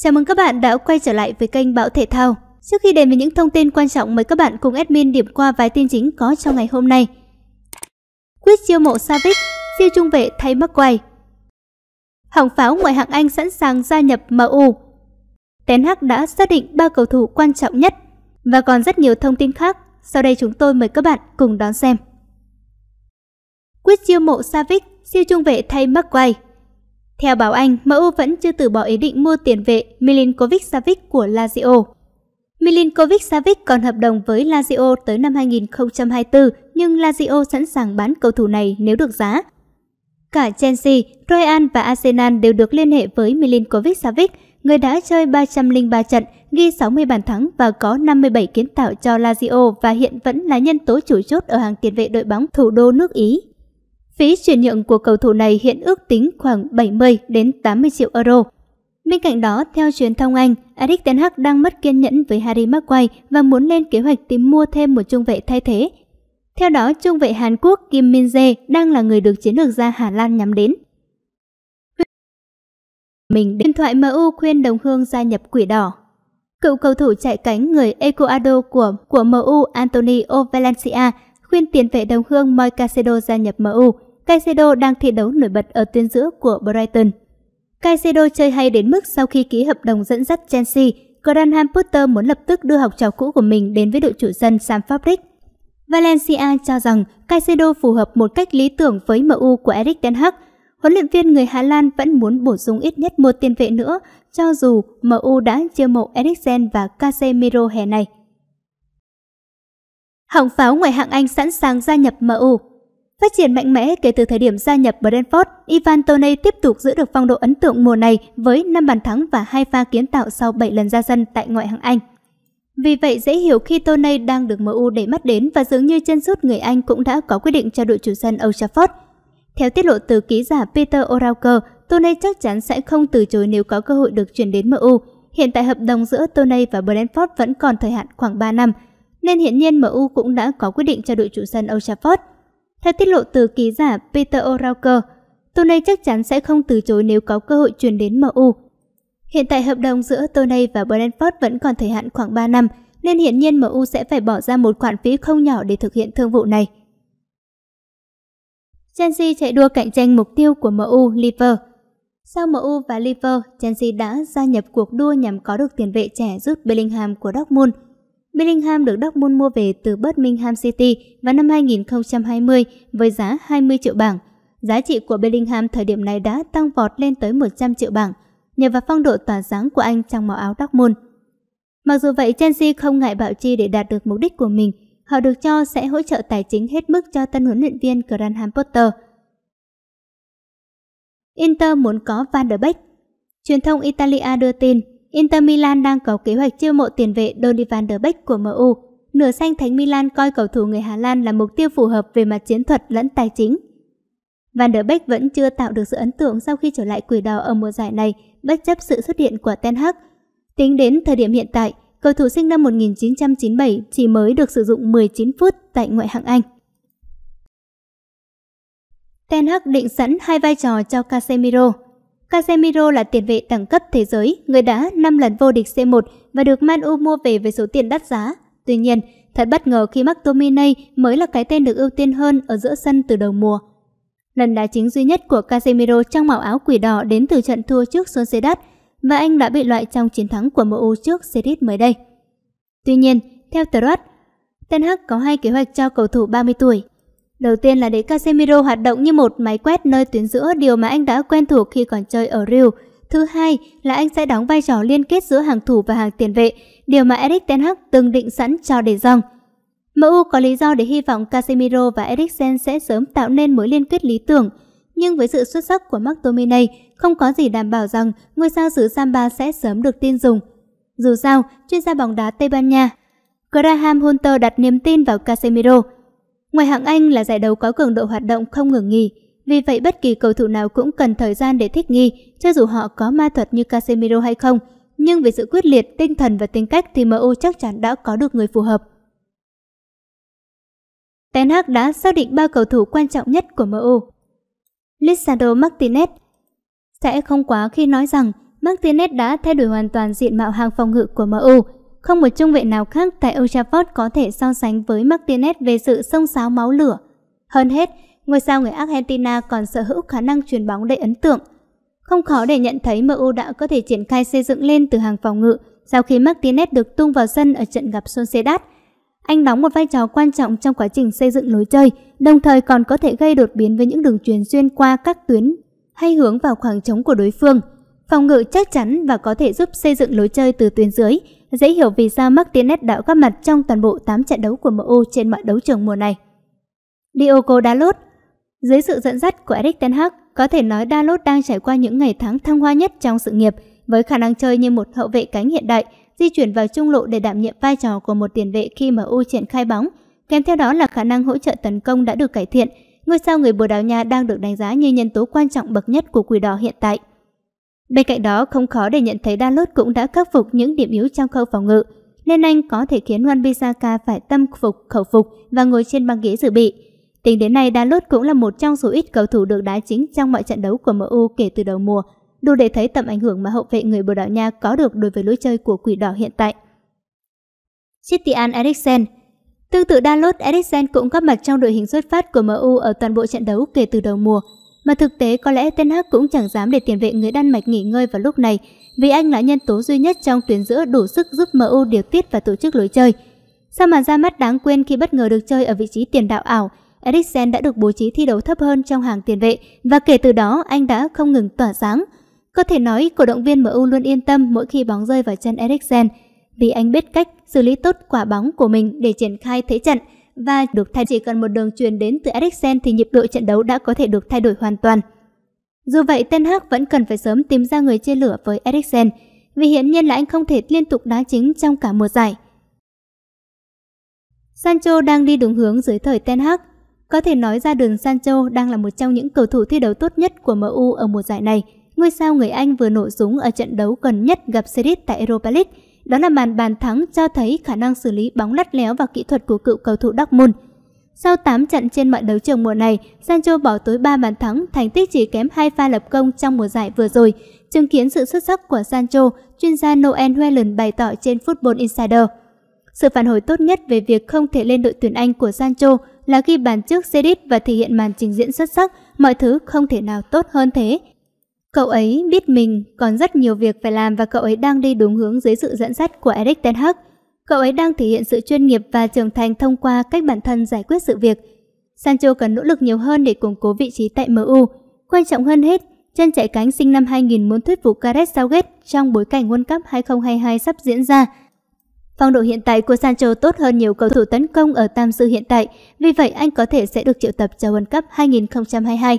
Chào mừng các bạn đã quay trở lại với kênh Bão Thể Thao. Trước khi đến với những thông tin quan trọng, mời các bạn cùng admin điểm qua vài tin chính có trong ngày hôm nay. Quyết chiêu mộ Savic, siêu trung vệ thay Maguire. Hỏng pháo ngoại hạng Anh sẵn sàng gia nhập MU. Ten Hag đã xác định ba cầu thủ quan trọng nhất và còn rất nhiều thông tin khác. Sau đây chúng tôi mời các bạn cùng đón xem. Quyết chiêu mộ Savic, siêu trung vệ thay Maguire. Theo báo Anh, MU vẫn chưa từ bỏ ý định mua tiền vệ Milinkovic-Savic của Lazio. Milinkovic-Savic còn hợp đồng với Lazio tới năm 2024, nhưng Lazio sẵn sàng bán cầu thủ này nếu được giá. Cả Chelsea, Real và Arsenal đều được liên hệ với Milinkovic-Savic, người đã chơi 303 trận, ghi 60 bàn thắng và có 57 kiến tạo cho Lazio và hiện vẫn là nhân tố chủ chốt ở hàng tiền vệ đội bóng thủ đô nước Ý. Phí chuyển nhượng của cầu thủ này hiện ước tính khoảng 70 đến 80 triệu euro. Bên cạnh đó, theo truyền thông Anh, Erik Ten Hag đang mất kiên nhẫn với Harry Maguire và muốn lên kế hoạch tìm mua thêm một trung vệ thay thế. Theo đó, trung vệ Hàn Quốc Kim Min Jae đang là người được chiến lược gia Hà Lan nhắm đến. Mình điện thoại MU khuyên đồng hương gia nhập quỷ đỏ. Cựu cầu thủ chạy cánh người Ecuador của của MU antonio valencia khuyên tiền vệ đồng hương Moicasedo gia nhập MU Caicedo đang thi đấu nổi bật ở tuyến giữa của Brighton. Caicedo chơi hay đến mức sau khi ký hợp đồng dẫn dắt Chelsea, Graham Potter muốn lập tức đưa học trò cũ của mình đến với đội chủ sân Sam Fabric. Valencia cho rằng Caicedo phù hợp một cách lý tưởng với MU của Erik Ten Hag. Huấn luyện viên người Hà Lan vẫn muốn bổ sung ít nhất một tiền vệ nữa, cho dù MU đã chia mộ Eriksen và Casemiro hè này. Hỏng pháo ngoại hạng Anh sẵn sàng gia nhập MU Phát triển mạnh mẽ kể từ thời điểm gia nhập Brentford, Ivan Toney tiếp tục giữ được phong độ ấn tượng mùa này với 5 bàn thắng và 2 pha kiến tạo sau 7 lần ra sân tại ngoại hạng Anh. Vì vậy dễ hiểu khi Toney đang được MU để mắt đến và dường như chân sút người Anh cũng đã có quyết định cho đội chủ sân Old Trafford. Theo tiết lộ từ ký giả Peter O'Rourke, Toney chắc chắn sẽ không từ chối nếu có cơ hội được chuyển đến MU. Hiện tại hợp đồng giữa Toney và Brentford vẫn còn thời hạn khoảng 3 năm, nên hiện nhiên MU cũng đã có quyết định cho đội chủ sân Old Trafford. Theo tiết lộ từ ký giả Peter O'Rourke, Tony chắc chắn sẽ không từ chối nếu có cơ hội chuyển đến MU. Hiện tại hợp đồng giữa Tony và Brentford vẫn còn thời hạn khoảng 3 năm, nên hiển nhiên MU sẽ phải bỏ ra một khoản phí không nhỏ để thực hiện thương vụ này. Chelsea chạy đua cạnh tranh mục tiêu của MU Liver. Sau MU và Liver, Chelsea đã gia nhập cuộc đua nhằm có được tiền vệ trẻ giúp Bellingham của Dortmund – Bellingham được Dortmund mua về từ Birmingham City vào năm 2020 với giá 20 triệu bảng. Giá trị của Bellingham thời điểm này đã tăng vọt lên tới 100 triệu bảng, nhờ vào phong độ tỏa sáng của anh trong màu áo Dortmund. Mặc dù vậy, Chelsea không ngại bạo chi để đạt được mục đích của mình. Họ được cho sẽ hỗ trợ tài chính hết mức cho tân huấn luyện viên Graham Potter. Inter muốn có Van der Beek. Truyền thông Italia đưa tin Inter Milan đang có kế hoạch chiêu mộ tiền vệ Donny van der Beek của MU. Nửa xanh Thánh Milan coi cầu thủ người Hà Lan là mục tiêu phù hợp về mặt chiến thuật lẫn tài chính. Van der Beek vẫn chưa tạo được sự ấn tượng sau khi trở lại quỷ đỏ ở mùa giải này, bất chấp sự xuất hiện của Ten Hag. Tính đến thời điểm hiện tại, cầu thủ sinh năm 1997 chỉ mới được sử dụng 19 phút tại ngoại hạng Anh. Ten Hag định sẵn hai vai trò cho Casemiro – Casemiro là tiền vệ đẳng cấp thế giới, người đã 5 lần vô địch C1 và được Man U mua về với số tiền đắt giá. Tuy nhiên, thật bất ngờ khi McTominay mới là cái tên được ưu tiên hơn ở giữa sân từ đầu mùa. Lần đá chính duy nhất của Casemiro trong màu áo quỷ đỏ đến từ trận thua trước Sociedad và anh đã bị loại trong chiến thắng của MU trước Series mới đây. Tuy nhiên, theo Trust, Ten Hag có hai kế hoạch cho cầu thủ 30 tuổi Đầu tiên là để Casemiro hoạt động như một máy quét nơi tuyến giữa điều mà anh đã quen thuộc khi còn chơi ở Real. Thứ hai là anh sẽ đóng vai trò liên kết giữa hàng thủ và hàng tiền vệ, điều mà Erik Ten Hag từng định sẵn cho De Jong. MU có lý do để hy vọng Casemiro và Eriksen sẽ sớm tạo nên mối liên kết lý tưởng, nhưng với sự xuất sắc của McTominay, không có gì đảm bảo rằng ngôi sao xứ Samba sẽ sớm được tin dùng. Dù sao, chuyên gia bóng đá Tây Ban Nha Graham Hunter đặt niềm tin vào Casemiro – Ngoài hạng Anh là giải đấu có cường độ hoạt động không ngừng nghỉ, vì vậy bất kỳ cầu thủ nào cũng cần thời gian để thích nghi, cho dù họ có ma thuật như Casemiro hay không. Nhưng về sự quyết liệt, tinh thần và tính cách thì MU chắc chắn đã có được người phù hợp. Ten Hag đã xác định ba cầu thủ quan trọng nhất của MU. Lisandro Martinez sẽ không quá khi nói rằng Martinez đã thay đổi hoàn toàn diện mạo hàng phòng ngự của MU không một trung vệ nào khác tại Old Trafford có thể so sánh với Martinez về sự sông sáo máu lửa. Hơn hết, ngôi sao người Argentina còn sở hữu khả năng truyền bóng đầy ấn tượng. Không khó để nhận thấy MU đã có thể triển khai xây dựng lên từ hàng phòng ngự sau khi Martinez được tung vào sân ở trận gặp Sociedad. Anh đóng một vai trò quan trọng trong quá trình xây dựng lối chơi, đồng thời còn có thể gây đột biến với những đường truyền xuyên qua các tuyến hay hướng vào khoảng trống của đối phương. Phòng ngự chắc chắn và có thể giúp xây dựng lối chơi từ tuyến dưới, dễ hiểu vì sao Martinez đã góp mặt trong toàn bộ 8 trận đấu của MU trên mọi đấu trường mùa này. Diogo Dalot Dưới sự dẫn dắt của Erik Ten Hag, có thể nói Dalot đang trải qua những ngày tháng thăng hoa nhất trong sự nghiệp, với khả năng chơi như một hậu vệ cánh hiện đại, di chuyển vào trung lộ để đảm nhiệm vai trò của một tiền vệ khi MU triển khai bóng. Kèm theo đó là khả năng hỗ trợ tấn công đã được cải thiện, ngôi sao người Bồ Đào Nha đang được đánh giá như nhân tố quan trọng bậc nhất của Quỷ Đỏ hiện tại. Bên cạnh đó, không khó để nhận thấy Dalot cũng đã khắc phục những điểm yếu trong khâu phòng ngự, nên anh có thể khiến Juan Bissaka phải tâm phục khẩu phục và ngồi trên băng ghế dự bị. Tính đến nay, Dalot cũng là một trong số ít cầu thủ được đá chính trong mọi trận đấu của MU kể từ đầu mùa, đủ để thấy tầm ảnh hưởng mà hậu vệ người Bồ Đào Nha có được đối với lối chơi của Quỷ Đỏ hiện tại. Christian Eriksen Tương tự Dalot, Eriksen cũng góp mặt trong đội hình xuất phát của MU ở toàn bộ trận đấu kể từ đầu mùa, mà thực tế có lẽ tên Hag cũng chẳng dám để tiền vệ người Đan Mạch nghỉ ngơi vào lúc này vì anh là nhân tố duy nhất trong tuyến giữa đủ sức giúp MU điều tiết và tổ chức lối chơi. Sao mà ra mắt đáng quên khi bất ngờ được chơi ở vị trí tiền đạo ảo, Eriksen đã được bố trí thi đấu thấp hơn trong hàng tiền vệ và kể từ đó anh đã không ngừng tỏa sáng. Có thể nói cổ động viên MU luôn yên tâm mỗi khi bóng rơi vào chân Eriksen vì anh biết cách xử lý tốt quả bóng của mình để triển khai thế trận – và được thay chỉ cần một đường truyền đến từ Eriksen thì nhịp độ trận đấu đã có thể được thay đổi hoàn toàn. Dù vậy, Ten Hag vẫn cần phải sớm tìm ra người chia lửa với Eriksen, vì hiển nhiên là anh không thể liên tục đá chính trong cả mùa giải. Sancho đang đi đúng hướng dưới thời Ten Hag. Có thể nói ra đường Sancho đang là một trong những cầu thủ thi đấu tốt nhất của MU ở mùa giải này. Ngôi sao người Anh vừa nổ súng ở trận đấu gần nhất gặp Cedric tại Europa League đó là màn bàn thắng cho thấy khả năng xử lý bóng lắt léo và kỹ thuật của cựu cầu thủ môn. Sau 8 trận trên mọi đấu trường mùa này, Sancho bỏ tới 3 bàn thắng, thành tích chỉ kém hai pha lập công trong mùa giải vừa rồi. Chứng kiến sự xuất sắc của Sancho, chuyên gia Noel Whelan bày tỏ trên Football Insider. Sự phản hồi tốt nhất về việc không thể lên đội tuyển Anh của Sancho là ghi bàn trước Cedric và thể hiện màn trình diễn xuất sắc, mọi thứ không thể nào tốt hơn thế. Cậu ấy biết mình còn rất nhiều việc phải làm và cậu ấy đang đi đúng hướng dưới sự dẫn dắt của Eric Ten Hag. Cậu ấy đang thể hiện sự chuyên nghiệp và trưởng thành thông qua cách bản thân giải quyết sự việc. Sancho cần nỗ lực nhiều hơn để củng cố vị trí tại MU. Quan trọng hơn hết, chân chạy cánh sinh năm 2000 muốn thuyết phục Gareth Southgate trong bối cảnh World Cup 2022 sắp diễn ra. Phong độ hiện tại của Sancho tốt hơn nhiều cầu thủ tấn công ở tam sư hiện tại, vì vậy anh có thể sẽ được triệu tập cho World Cup 2022.